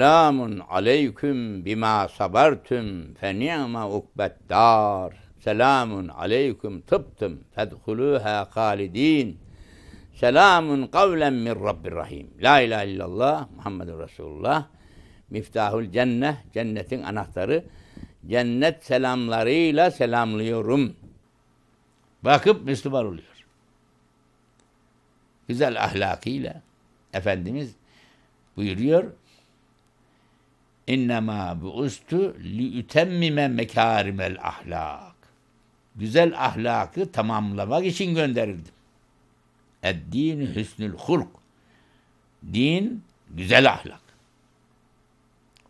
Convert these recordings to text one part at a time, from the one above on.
Selamun aleyküm bima sabartüm fe ni'me ukbet dar. Selamun aleyküm tıptım fedhuluha halidin. Selamun kavlen min Rabbir Rahim. La ilahe illallah Muhammedun Resulullah. Miftahul cennet cennetin anahtarı. Cennet selamlarıyla selamlıyorum. Bakıp Müslüman oluyor. Güzel ahlakıyla Efendimiz buyuruyor. İnnemâ bu'ustu li'ütemmime mekârimel ahlak. Güzel ahlakı tamamlamak için gönderildim. Eddin hüsnül hulk. Din güzel ahlak.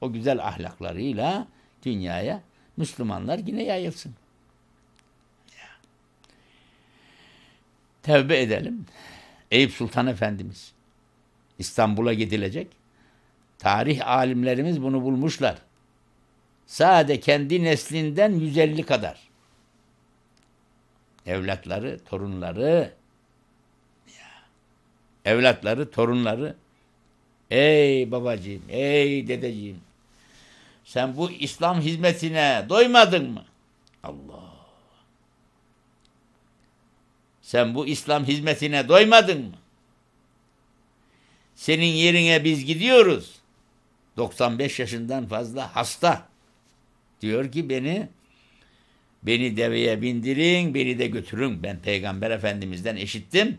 O güzel ahlaklarıyla dünyaya Müslümanlar yine yayılsın. Tevbe edelim. Eyüp Sultan Efendimiz İstanbul'a gidilecek. Tarih alimlerimiz bunu bulmuşlar. Sade kendi neslinden 150 kadar. Evlatları, torunları, evlatları, torunları. Ey babacığım, ey dedeciğim. Sen bu İslam hizmetine doymadın mı? Allah. Sen bu İslam hizmetine doymadın mı? Senin yerine biz gidiyoruz. 95 yaşından fazla hasta. Diyor ki beni beni deveye bindirin, beni de götürün. Ben Peygamber Efendimiz'den eşittim.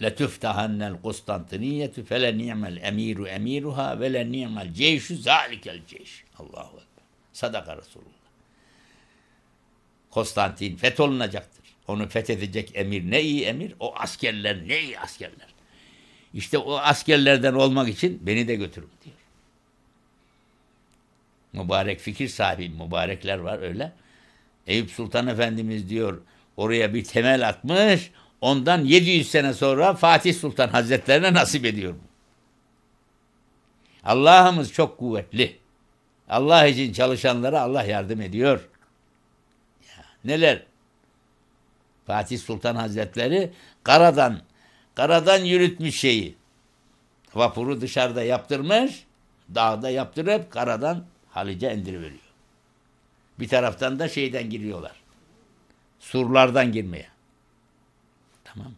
لَتُفْتَهَنَّ الْقُسْطَنْتِنِيَّةُ فَلَا نِعْمَ الْاَم۪يرُ اَم۪يرُهَا وَلَا نِعْمَ الْجَيْشُ ذَٰلِكَ الْجَيْشُ Allahu Ekber. Sadaka Resulullah. Konstantin fetholunacaktır. Onu fethedecek emir ne iyi emir, o askerler ne iyi askerler. İşte o askerlerden olmak için beni de götürün diyor. Mübarek fikir sahibi mübarekler var öyle. Eyüp Sultan Efendimiz diyor oraya bir temel atmış. Ondan 700 sene sonra Fatih Sultan Hazretlerine nasip ediyor. Allah'ımız çok kuvvetli. Allah için çalışanlara Allah yardım ediyor. Ya, neler? Fatih Sultan Hazretleri karadan Karadan yürütmüş şeyi. Vapuru dışarıda yaptırmış, dağda yaptırıp karadan Halice indiriveriyor. Bir taraftan da şeyden giriyorlar. Surlardan girmeye. Tamam.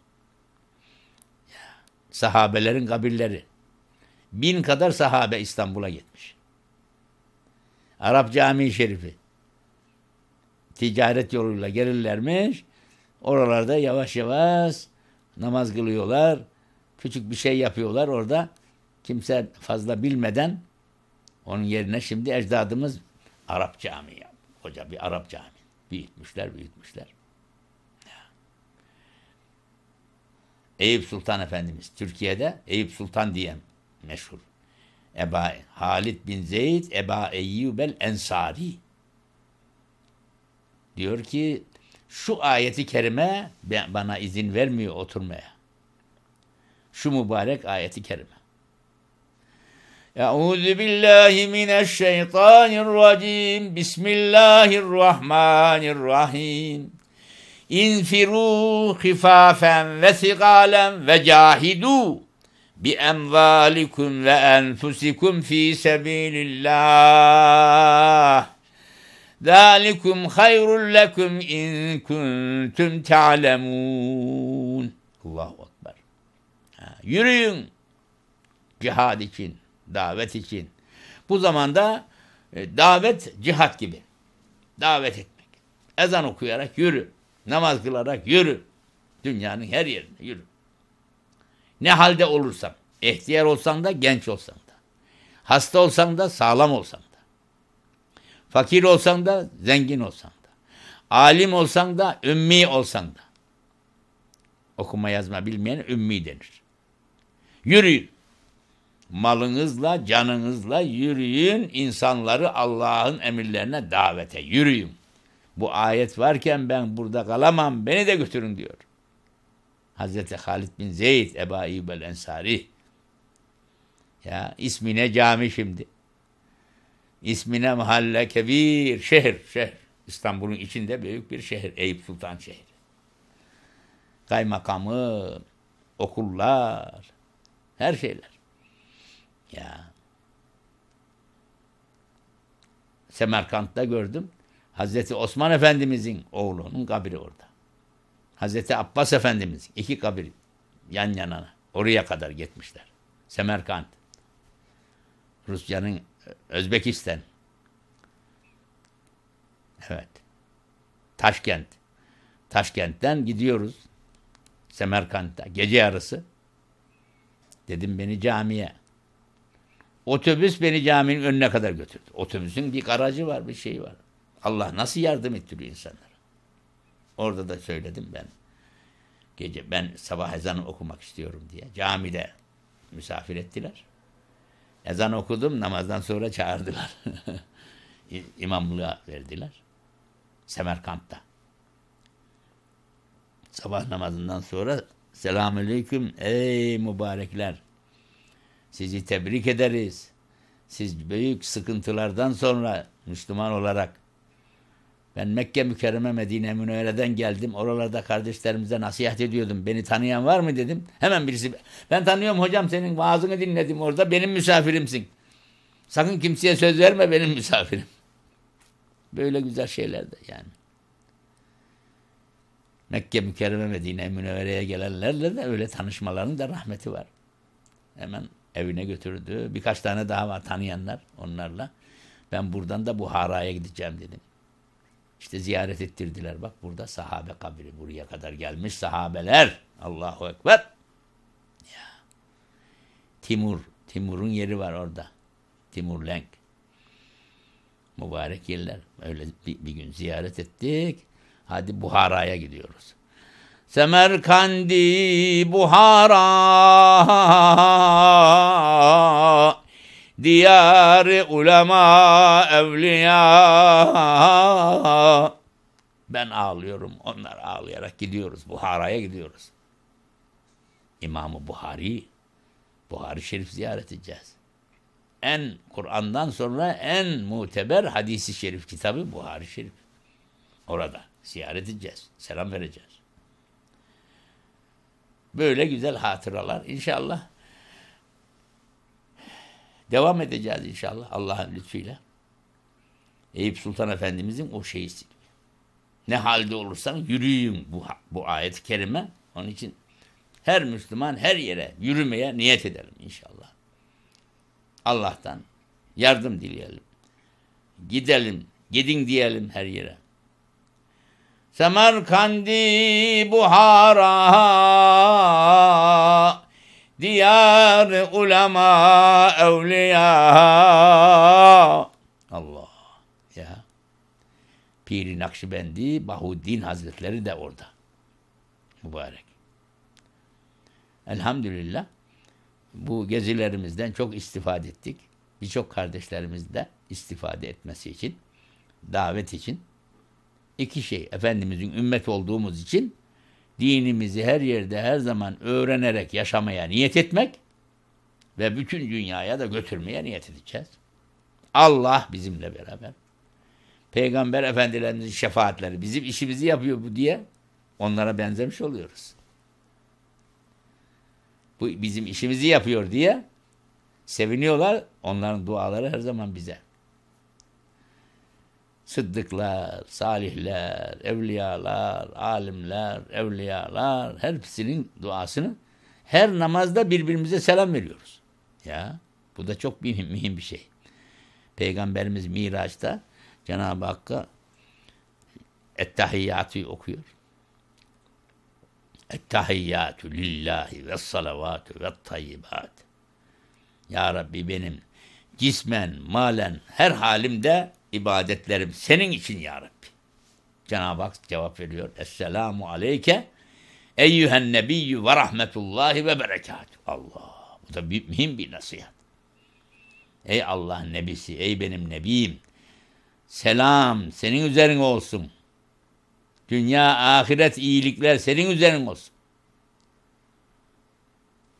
Ya, sahabelerin kabirleri. Bin kadar sahabe İstanbul'a gitmiş. Arap Camii Şerifi. Ticaret yoluyla gelirlermiş. Oralarda yavaş yavaş namaz kılıyorlar. Küçük bir şey yapıyorlar orada. Kimse fazla bilmeden onun yerine şimdi ecdadımız Arap camii yapıyor. Koca bir Arap cami. Büyütmüşler, büyütmüşler. Eyüp Sultan Efendimiz Türkiye'de Eyüp Sultan diye meşhur. Eba Halid bin Zeyd Eba Eyyubel Ensari diyor ki şu ayeti kerime bana izin vermiyor oturmaya. Şu mübarek ayeti kerime. Euzu billahi mineşşeytanirracim. Bismillahirrahmanirrahim. İnfiru hifafen ve sigalen ve cahidu bi emvalikum ve enfusikum fi sebilillah. ذَٰلِكُمْ خَيْرٌ لَكُمْ اِنْ كُنْتُمْ تَعْلَمُونَ Allahu Akbar. Ha, yürüyün cihad için, davet için. Bu zamanda e, davet cihat gibi. Davet etmek. Ezan okuyarak yürü. Namaz kılarak yürü. Dünyanın her yerine yürü. Ne halde olursam, ihtiyar olsan da, genç olsan da, hasta olsan da, sağlam olsan da. Fakir olsan da, zengin olsan da. Alim olsan da, ümmi olsan da. Okuma yazma bilmeyen ümmi denir. Yürüyün. Malınızla, canınızla yürüyün. insanları Allah'ın emirlerine davete yürüyün. Bu ayet varken ben burada kalamam. Beni de götürün diyor. Hazreti Halid bin Zeyd Ebaibel Ensari. Ya ismine cami şimdi. İsmine mahalle kebir şehir şehir. İstanbul'un içinde büyük bir şehir Eyüp Sultan şehri. Kaymakamı, okullar, her şeyler. Ya. Semerkant'ta gördüm. Hazreti Osman Efendimizin oğlunun kabri orada. Hazreti Abbas Efendi'miz iki kabir yan yana oraya kadar gitmişler. Semerkant. Rusya'nın Özbekistan. Evet. Taşkent. Taşkent'ten gidiyoruz. Semerkant'a. Gece yarısı. Dedim beni camiye. Otobüs beni caminin önüne kadar götürdü. Otobüsün bir aracı var, bir şey var. Allah nasıl yardım ettiriyor insanlara. Orada da söyledim ben. Gece ben sabah ezanı okumak istiyorum diye. Camide misafir ettiler. Ezan okudum namazdan sonra çağırdılar. İmamlığa verdiler. Semerkant'ta. Sabah namazından sonra selamünaleyküm ey mübarekler. Sizi tebrik ederiz. Siz büyük sıkıntılardan sonra Müslüman olarak ben Mekke mükerreme Medine Münevvere'den geldim. Oralarda kardeşlerimize nasihat ediyordum. Beni tanıyan var mı dedim. Hemen birisi ben tanıyorum hocam senin vaazını dinledim orada. Benim misafirimsin. Sakın kimseye söz verme benim misafirim. Böyle güzel şeyler de yani. Mekke mükerreme Medine Münevvere'ye gelenlerle de öyle tanışmaların da rahmeti var. Hemen evine götürdü. Birkaç tane daha var tanıyanlar onlarla. Ben buradan da Buhara'ya gideceğim dedim. İşte ziyaret ettirdiler. Bak burada sahabe kabri buraya kadar gelmiş sahabeler. Allahu Ekber. Ya. Timur. Timur'un yeri var orada. Timur Lenk. Mübarek yerler. Öyle bir, bir gün ziyaret ettik. Hadi Buhara'ya gidiyoruz. Semerkandi Buhara diyarı ulema evliya. Ben ağlıyorum. Onlar ağlayarak gidiyoruz. Buhara'ya gidiyoruz. İmamı Buhari, Buhari Şerif ziyaret edeceğiz. En Kur'an'dan sonra en muteber hadisi şerif kitabı Buhari Şerif. Orada ziyaret edeceğiz. Selam vereceğiz. Böyle güzel hatıralar inşallah Devam edeceğiz inşallah Allah'ın lütfuyla. Eyüp Sultan Efendimizin o şeysi. Ne halde olursan yürüyün bu, bu ayet-i kerime. Onun için her Müslüman her yere yürümeye niyet edelim inşallah. Allah'tan yardım dileyelim. Gidelim, gidin diyelim her yere. Semerkandi Buhara diyar ulema evliya. Allah ya. Piri Nakşibendi Bahuddin Hazretleri de orada. Mübarek. Elhamdülillah bu gezilerimizden çok istifade ettik. Birçok kardeşlerimiz de istifade etmesi için, davet için. iki şey, Efendimizin ümmet olduğumuz için dinimizi her yerde her zaman öğrenerek yaşamaya niyet etmek ve bütün dünyaya da götürmeye niyet edeceğiz. Allah bizimle beraber. Peygamber Efendilerimizin şefaatleri bizim işimizi yapıyor bu diye onlara benzemiş oluyoruz. Bu bizim işimizi yapıyor diye seviniyorlar. Onların duaları her zaman bize. Sıddıklar, salihler, evliyalar, alimler, evliyalar hepsinin duasını her namazda birbirimize selam veriyoruz. Ya bu da çok mühim, mühim bir şey. Peygamberimiz Miraç'ta Cenab-ı Hakk'a Ettehiyyatı okuyor. Ettehiyyatü lillahi ve salavatü ve tayyibat. Ya Rabbi benim cismen, malen, her halimde ibadetlerim senin için ya Rabbi. Cenab-ı Hak cevap veriyor. Esselamu aleyke eyyühen nebiyyü ve rahmetullahi ve berekat. Allah. Bu da bir, mühim bir nasihat. Ey Allah nebisi, ey benim nebim. Selam senin üzerin olsun. Dünya, ahiret, iyilikler senin üzerin olsun.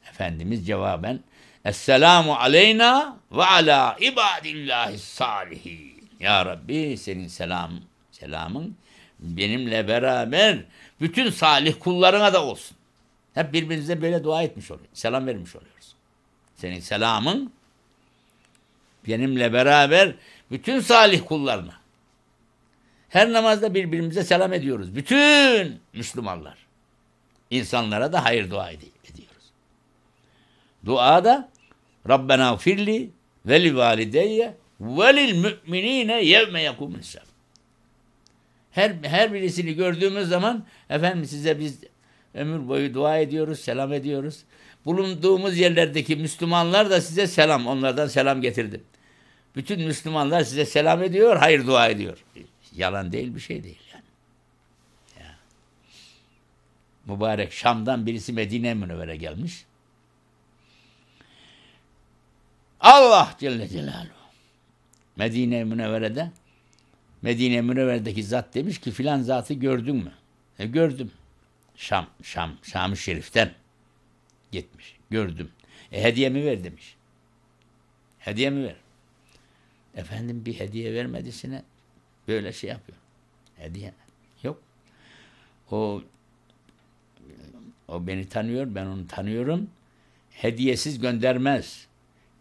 Efendimiz cevaben Esselamu aleyna ve ala ibadillahi salihin. Ya Rabbi senin selam, selamın benimle beraber bütün salih kullarına da olsun. Hep birbirimize böyle dua etmiş oluyoruz. Selam vermiş oluyoruz. Senin selamın benimle beraber bütün salih kullarına. Her namazda birbirimize selam ediyoruz. Bütün Müslümanlar. insanlara da hayır dua ediyoruz. Dua da Rabbena firli ve li valideyye velil müminine yevme yakumun her, her birisini gördüğümüz zaman efendim size biz ömür boyu dua ediyoruz, selam ediyoruz. Bulunduğumuz yerlerdeki Müslümanlar da size selam, onlardan selam getirdim. Bütün Müslümanlar size selam ediyor, hayır dua ediyor. Yalan değil bir şey değil yani. Ya. Mübarek Şam'dan birisi Medine Münevvere gelmiş. Allah Celle Celaluhu Medine-i Münevvere'de. Medine-i Münevvere'deki zat demiş ki filan zatı gördün mü? E gördüm. Şam, Şam, Şam-ı Şerif'ten gitmiş. Gördüm. E hediyemi ver demiş. Hediyemi ver. Efendim bir hediye vermedisine böyle şey yapıyor. Hediye yok. O o beni tanıyor, ben onu tanıyorum. Hediyesiz göndermez.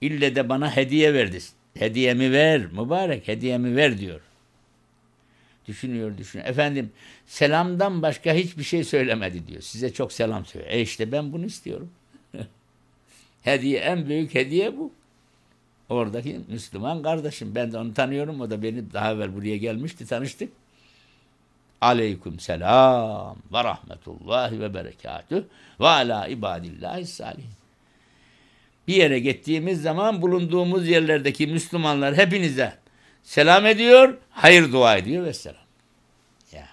İlle de bana hediye verdisin. Hediyemi ver mübarek hediyemi ver diyor. Düşünüyor düşünüyor. Efendim selamdan başka hiçbir şey söylemedi diyor. Size çok selam söylüyor. E işte ben bunu istiyorum. hediye en büyük hediye bu. Oradaki Müslüman kardeşim. Ben de onu tanıyorum. O da beni daha evvel buraya gelmişti. Tanıştık. Aleyküm selam ve rahmetullahi ve berekatüh ve ala ibadillahi salihin bir yere gittiğimiz zaman bulunduğumuz yerlerdeki Müslümanlar hepinize selam ediyor, hayır dua ediyor ve selam. Ya.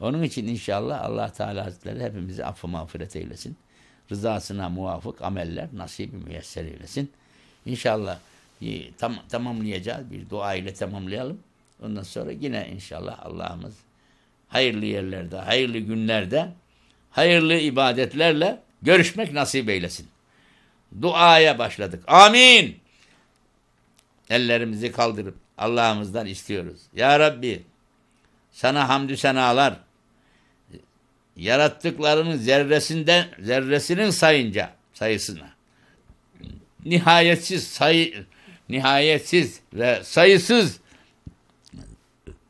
Onun için inşallah Allah Teala Hazretleri hepimizi affı mağfiret eylesin. Rızasına muvafık ameller nasip müyesser eylesin. İnşallah e, tam, tamamlayacağız. Bir dua ile tamamlayalım. Ondan sonra yine inşallah Allah'ımız hayırlı yerlerde, hayırlı günlerde, hayırlı ibadetlerle görüşmek nasip eylesin duaya başladık. Amin. Ellerimizi kaldırıp Allah'ımızdan istiyoruz. Ya Rabbi sana hamdü senalar yarattıklarının zerresinden zerresinin sayınca sayısına nihayetsiz sayı nihayetsiz ve sayısız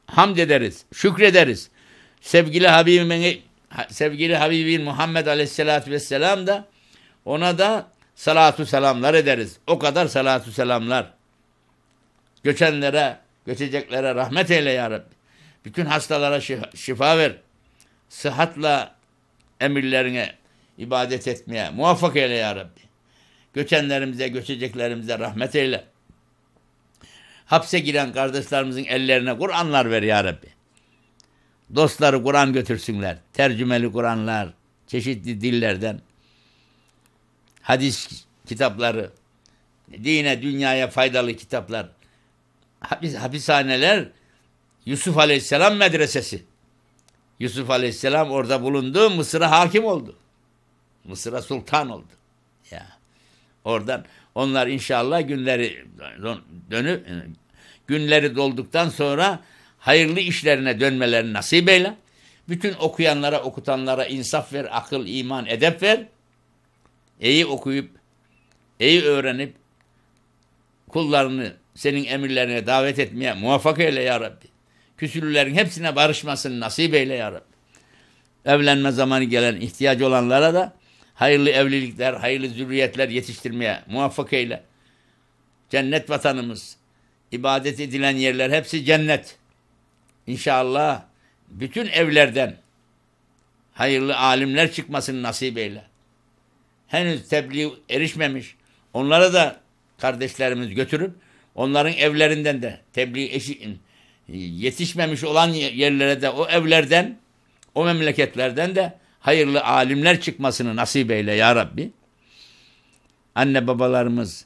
hamd ederiz, şükrederiz. Sevgili Habibim sevgili Habibim Muhammed Aleyhisselatü Vesselam da ona da salatu selamlar ederiz. O kadar salatu selamlar. Göçenlere, göçeceklere rahmet eyle ya Rabbi. Bütün hastalara şifa ver. Sıhhatla emirlerine ibadet etmeye muvaffak eyle ya Rabbi. Göçenlerimize, göçeceklerimize rahmet eyle. Hapse giren kardeşlerimizin ellerine Kur'anlar ver ya Rabbi. Dostları Kur'an götürsünler. Tercümeli Kur'anlar, çeşitli dillerden hadis kitapları, dine dünyaya faydalı kitaplar, hapis, hapishaneler, Yusuf Aleyhisselam medresesi. Yusuf Aleyhisselam orada bulundu, Mısır'a hakim oldu. Mısır'a sultan oldu. Ya. Oradan onlar inşallah günleri dönüp günleri dolduktan sonra hayırlı işlerine dönmelerini nasip eyle. Bütün okuyanlara, okutanlara insaf ver, akıl, iman, edep ver iyi okuyup, iyi öğrenip kullarını senin emirlerine davet etmeye muvaffak eyle ya Rabbi. Küsürlülerin hepsine barışmasını nasip eyle ya Rabbi. Evlenme zamanı gelen ihtiyacı olanlara da hayırlı evlilikler, hayırlı zürriyetler yetiştirmeye muvaffak eyle. Cennet vatanımız, ibadet edilen yerler hepsi cennet. İnşallah bütün evlerden hayırlı alimler çıkmasını nasip eyle henüz tebliğ erişmemiş. Onlara da kardeşlerimiz götürüp onların evlerinden de tebliğ eşi, yetişmemiş olan yerlere de o evlerden o memleketlerden de hayırlı alimler çıkmasını nasip eyle ya Rabbi. Anne babalarımız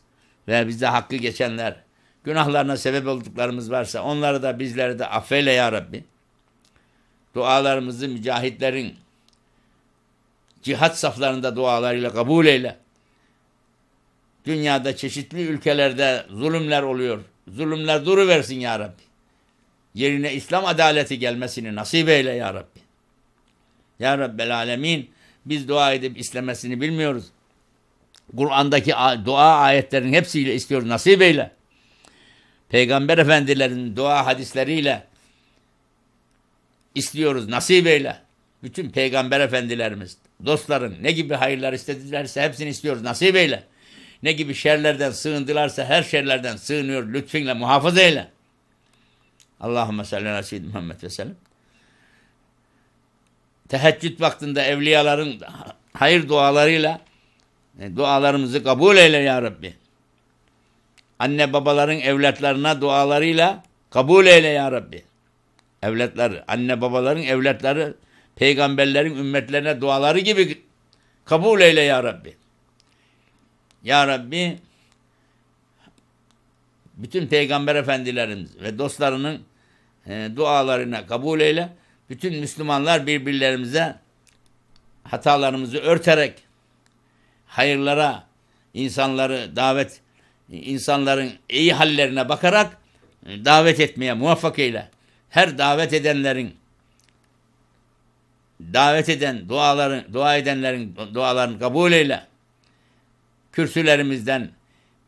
ve bize hakkı geçenler günahlarına sebep olduklarımız varsa onları da bizleri de affeyle ya Rabbi. Dualarımızı mücahitlerin Cihat saflarında dualarıyla kabul eyle. Dünyada çeşitli ülkelerde zulümler oluyor. Zulümler duruversin ya Rabbi. Yerine İslam adaleti gelmesini nasip eyle ya Rabbi. Ya Rabbel Alemin biz dua edip istemesini bilmiyoruz. Kur'an'daki dua ayetlerin hepsiyle istiyoruz nasip eyle. Peygamber efendilerin dua hadisleriyle istiyoruz nasip eyle. Bütün peygamber efendilerimiz, Dostların ne gibi hayırlar istedilerse hepsini istiyoruz nasip eyle. Ne gibi şerlerden sığındılarsa her şerlerden sığınıyor lütfinle muhafaza eyle. Allahümme salli ala seyyid Muhammed ve sellem. Teheccüd vaktinde evliyaların hayır dualarıyla e, dualarımızı kabul eyle ya Rabbi. Anne babaların evlatlarına dualarıyla kabul eyle ya Rabbi. Evlatları, anne babaların evlatları peygamberlerin ümmetlerine duaları gibi kabul eyle ya Rabbi. Ya Rabbi bütün peygamber efendilerimiz ve dostlarının e, dualarına kabul eyle. Bütün Müslümanlar birbirlerimize hatalarımızı örterek hayırlara insanları davet insanların iyi hallerine bakarak e, davet etmeye muvaffak eyle. Her davet edenlerin davet eden duaların, dua edenlerin dualarını kabul eyle. Kürsülerimizden,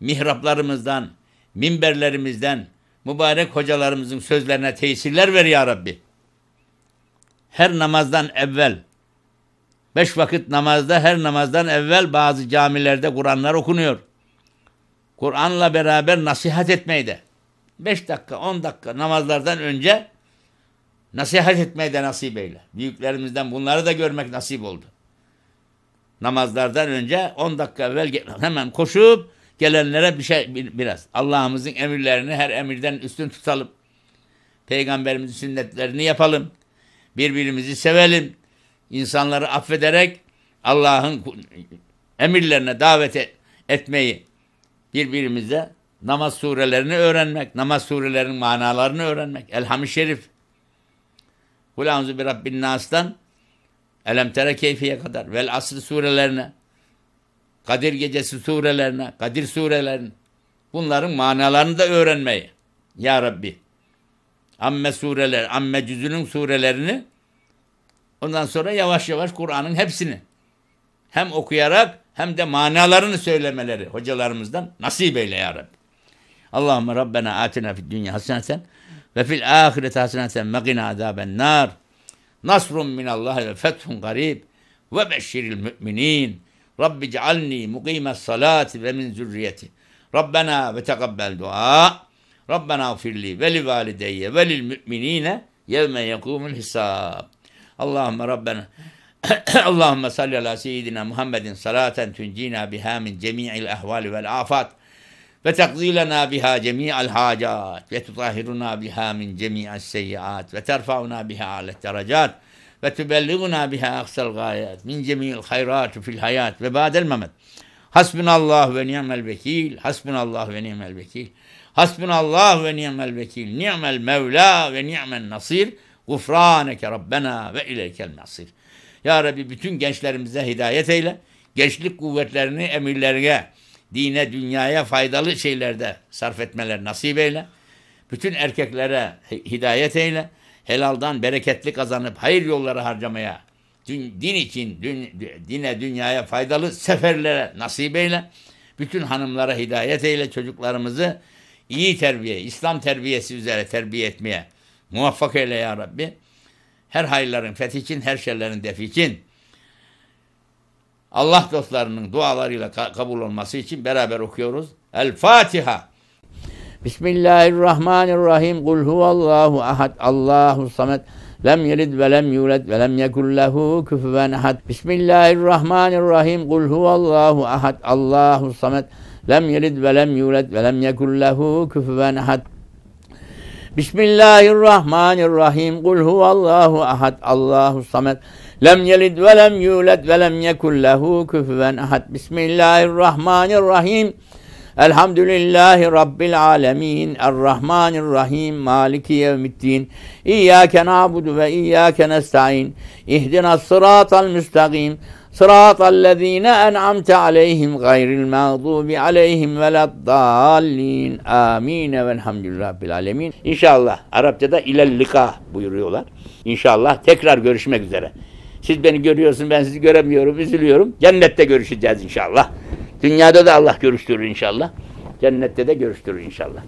mihraplarımızdan, minberlerimizden, mübarek hocalarımızın sözlerine tesirler ver ya Rabbi. Her namazdan evvel, beş vakit namazda her namazdan evvel bazı camilerde Kur'anlar okunuyor. Kur'an'la beraber nasihat etmeyi de. Beş dakika, on dakika namazlardan önce Nasihat etmeyi de nasip eyle. Büyüklerimizden bunları da görmek nasip oldu. Namazlardan önce 10 dakika evvel hemen koşup gelenlere bir şey biraz. Allah'ımızın emirlerini her emirden üstün tutalım. Peygamberimizin sünnetlerini yapalım. Birbirimizi sevelim. İnsanları affederek Allah'ın emirlerine davet etmeyi birbirimize namaz surelerini öğrenmek, namaz surelerinin manalarını öğrenmek. Elham-ı Şerif Kulağınızı bir Rabbin Nas'tan Elem Tere Keyfi'ye kadar. Vel Asr surelerine. Kadir Gecesi surelerine. Kadir surelerine. Bunların manalarını da öğrenmeyi. Ya Rabbi. Amme sureler, amme cüzünün surelerini ondan sonra yavaş yavaş Kur'an'ın hepsini hem okuyarak hem de manalarını söylemeleri hocalarımızdan nasip eyle ya Rabbi. Allahümme Rabbena atina fid dünya haseneten وفي الآخرة حسنة وقنا عذاب النار نصر من الله وفتح قريب وبشر المؤمنين رب اجعلني مقيم الصلاة ومن ذريتي ربنا وتقبل دعاء ربنا اغفر لي ولوالدي وللمؤمنين يوم يقوم الحساب اللهم ربنا اللهم صل على سيدنا محمد صلاة تنجينا بها من جميع الأهوال والآفات ve takzilena biha cemi'al hacat ve tutahhiruna biha min cemi'as seyyiat ve terfauna biha alet derecat ve tübelliguna biha aksal gayet min cemi'il hayrat fil hayat ve badel memet hasbunallah ve ni'mel vekil hasbunallah ve ni'mel vekil hasbunallah ve ni'mel vekil ni'mel mevla ve ni'mel nasir gufraneke rabbena ve ileykel nasir ya Rabbi bütün gençlerimize hidayet eyle gençlik kuvvetlerini emirlerine dine, dünyaya faydalı şeylerde sarf etmeler nasip eyle. Bütün erkeklere hidayet eyle. Helaldan bereketli kazanıp hayır yolları harcamaya, din, için, dün, dine, dünyaya faydalı seferlere nasip eyle. Bütün hanımlara hidayet eyle çocuklarımızı iyi terbiye, İslam terbiyesi üzere terbiye etmeye muvaffak eyle ya Rabbi. Her hayırların fethi için, her şeylerin defi için Allah dostlarının dualarıyla kabul olması için beraber okuyoruz. El Fatiha. Bismillahirrahmanirrahim. Kul huvallahu ahad. Allahu samet. Lem yelid ve lem yulad ve lem yekun lehu küfüven ahad. Bismillahirrahmanirrahim. Kul huvallahu ahad. Allahu samet. Lem yelid ve lem yulad ve lem yekun lehu küfüven ahad. Bismillahirrahmanirrahim. Kul huvallahu ahad. Allahu samet. Lem yelid ve lem yulad ve lem yekul lehu küfüven ahad. Bismillahirrahmanirrahim. Elhamdülillahi Rabbil alemin. Errahmanirrahim. Maliki yevmiddin. İyyâke na'budu ve iyyâke nesta'in. İhdina sıratal müstakim. صراط الذين أنعمت عليهم غير المغضوب عليهم ولا الضالين آمين velhamdülillah rabbil alemin. İnşallah Arapçada ilel lika buyuruyorlar. İnşallah tekrar görüşmek üzere. Siz beni görüyorsunuz, ben sizi göremiyorum, üzülüyorum. Cennette görüşeceğiz inşallah. Dünyada da Allah görüştürür inşallah. Cennette de görüştürür inşallah.